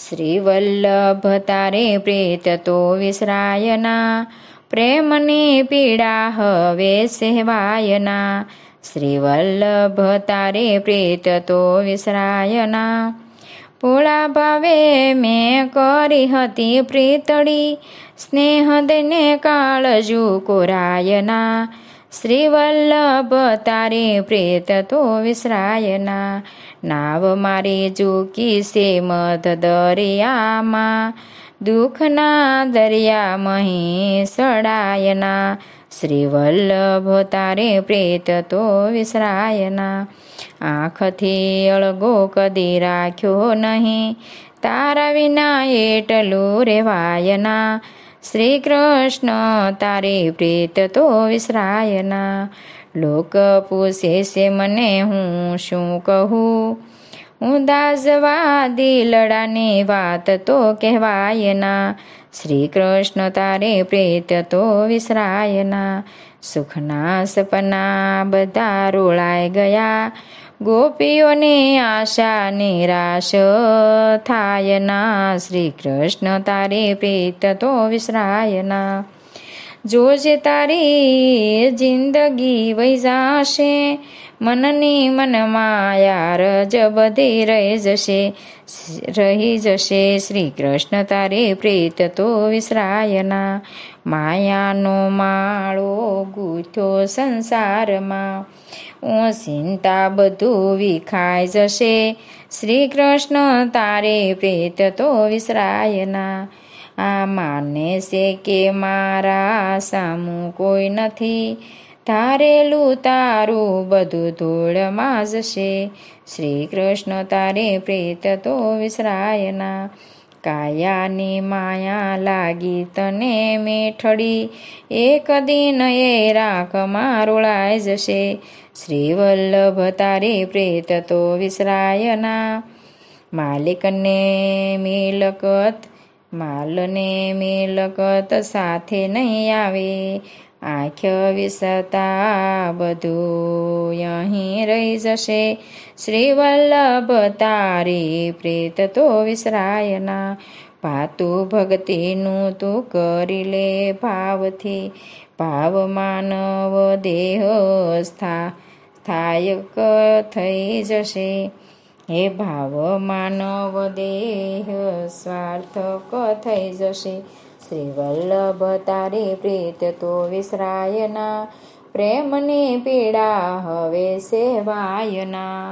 श्रीवल्लभ तारे विश्रायना प्रेमने पीडा हवे सेवायना श्रीवल्लभ तारे विश्रायना पूला भवे मे करिहति प्रीतडी स्नेह देने कालजु कुरायना શ્રીવલ્લભ તારે પ્રેત તો વિસરાયના નાવ મારી ચૂકી સે મધ દરિયામાં દુઃખના દરિયા મહી સડાયના શ્રીવલ્લભ તારે પ્રેત તો વિસરાયના આંખથી અળગો કદી રાખ્યો નહીં તારા વિના એટલું રેવાયના શ્રી કૃષ્ણ તારી પ્રીત તો વિસરાયના લોક પૂછે છે મને હું શું કહું હું દાસવાદી લડાની વાત તો કહેવાય ના શ્રી કૃષ્ણ તારે પ્રીત તો વિસરાયના सुखना सपना बता रो गा गोपीनि आशा निराशथायना श्रीकृष्ण तारे तो विश्रायना જોજે તારી જિંદગી વહી જાશે મનની મનમાં યાર જ બધી રહી જશે રહી જશે શ્રી કૃષ્ણ તારે પ્રીત તો વિસરાયના માયાનો માળો ગૂંથ્યો સંસારમાં ઓ ચિંતા બધું વિખાઈ જશે શ્રી કૃષ્ણ તારે પ્રીત તો વિસરાયના આ માને છે કે મારા સામું કોઈ નથી ધારેલું તારું બધું ધૂળમાં જશે શ્રી કૃષ્ણ તારે પ્રેત તો વિસરાયના કાયાની માયા લાગી તને મેઠડી એક દિન એ રાખમાં રોળાઈ જશે શ્રી વલ્લભ તારે પ્રેત તો વિસરાયના માલિકને મિલકત માલને મિલકત સાથે નહીં આવે આંખ વિસતા બધું અહીં રહી જશે શ્રી વલ્લભ તારી પ્રેત તો વિસરાયના પાતું ભક્તિનું તું કરી લે ભાવથી ભાવ માનવ દેહ સ્થા સ્થાયક થઈ જશે હે ભાવ માનવ દેહ સ્વાર્થક થઈ જશે શ્રી વલ્લભ તારે પ્રીત તો વિસરાયના પ્રેમની પીડા હવે સેવાયના